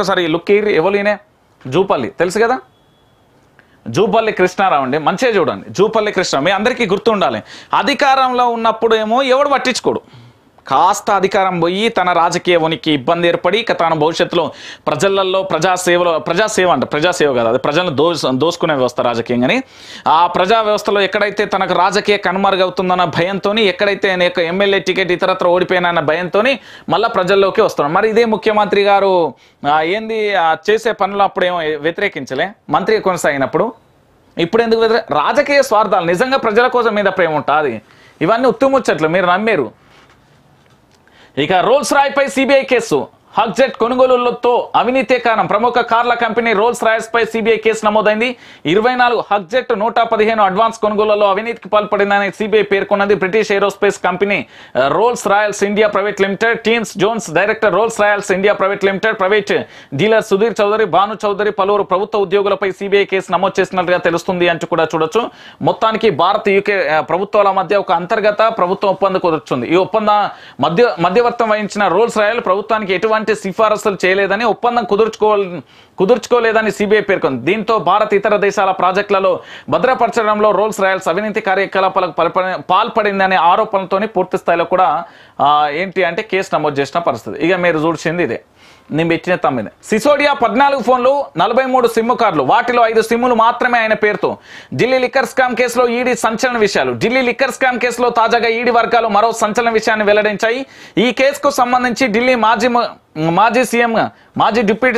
ఒక్కసారి లుక్ ఎవరు ఈయనే జూపల్లి తెలుసు కదా జూపల్లి కృష్ణారావు అండి మంచిగా చూడండి జూపల్లి కృష్ణ మీ అందరికీ గుర్తుండాలి అధికారంలో ఉన్నప్పుడు ఏమో ఎవడు పట్టించుకోడు కాస్త అధికారం పోయి తన రాజకీయ ఉనికి ఇబ్బంది ఏర్పడి ఇక తాను భవిష్యత్తులో ప్రజలలో ప్రజాసేవలో ప్రజాసేవ అంట ప్రజాసేవ కదా అది ప్రజలను దో దోసుకునే వ్యవస్థ రాజకీయంగాని ఆ ప్రజా వ్యవస్థలో ఎక్కడైతే తనకు రాజకీయ కనుమరుగవుతుందన్న భయంతో ఎక్కడైతే అనేక ఎమ్మెల్యే టికెట్ ఇతరత్ర ఓడిపోయినా భయంతో మళ్ళీ ప్రజల్లోకి వస్తున్నాడు మరి ఇదే ముఖ్యమంత్రి గారు ఏంది చేసే పనులు అప్పుడు ఏమో వ్యతిరేకించలే మంత్రి కొనసాగినప్పుడు ఇప్పుడు ఎందుకు రాజకీయ స్వార్థాలు నిజంగా ప్రజల కోసం మీద ప్రేమ ఉంటుంది ఇవన్నీ ఉత్తుముచ్చట్లు మీరు నమ్మేరు रोल्स रोल सीबीआई केस హక్జెట్ కొనుగోలులతో అవినీతే కారణం ప్రముఖ కార్ల కంపెనీ రోల్స్ పై సిబిఐ కేసు నమోదైంది ఇరవై నాలుగు హక్జెట్ నూట పదిహేను అడ్వాన్స్ కొనుగోలులో అవినీతికి పాల్పడిందని సిబిఐ పేర్కొన్నది British aerospace company Rolls Royals India private limited Tims Jones director Rolls Royals India private limited private dealer Sudheer Chaudhary Bhanu Chaudhary పలువురు ప్రభుత్వ ఉద్యోగులపై సిబిఐ కేసు నమోదు చేసినట్లుగా తెలుస్తుంది అంటూ కూడా చూడొచ్చు మొత్తానికి భారత్ యూకే ప్రభుత్వాల మధ్య ఒక అంతర్గత ప్రభుత్వ ఒప్పందం కుదుర్చుంది ఈ ఒప్పంద మధ్య మధ్యవర్తం వహించిన రోల్స్ రాయల్ ప్రభుత్వానికి ఎటువంటి ఎలాంటి సిఫారసులు చేయలేదని ఒప్పందం కుదుర్చుకో కుదుర్చుకోలేదని సిబిఐ పేర్కొంది దీంతో భారత్ ఇతర దేశాల ప్రాజెక్టులలో భద్రపరచడంలో రోల్స్ రాయల్స్ అవినీతి కార్యకలాపాలకు పాల్పడిందనే ఆరోపణలతోనే పూర్తి స్థాయిలో కూడా ఏంటి అంటే కేసు నమోదు చేసిన పరిస్థితి ఇక మీరు చూసింది ఇదే నేను పెట్టిన తమ్మిది సిసోడియా పద్నాలుగు ఫోన్లు నలభై మూడు సిమ్ కార్డులు వాటిలో ఐదు సిమ్ములు మాత్రమే ఆయన పేరుతో ఢిల్లీ లిక్కర్ స్కామ్ కేసులో ఈడీ సంచలన విషయాలు ఢిల్లీ లిక్కర్ స్కామ్ కేసులో తాజాగా ఈడీ వర్గాలు మరో సంచలన విషయాన్ని వెల్లడించాయి ఈ కేసుకు సంబంధించి ఢిల్లీ మాజీ మాజీ సీఎం మాజీ డిప్యూటీ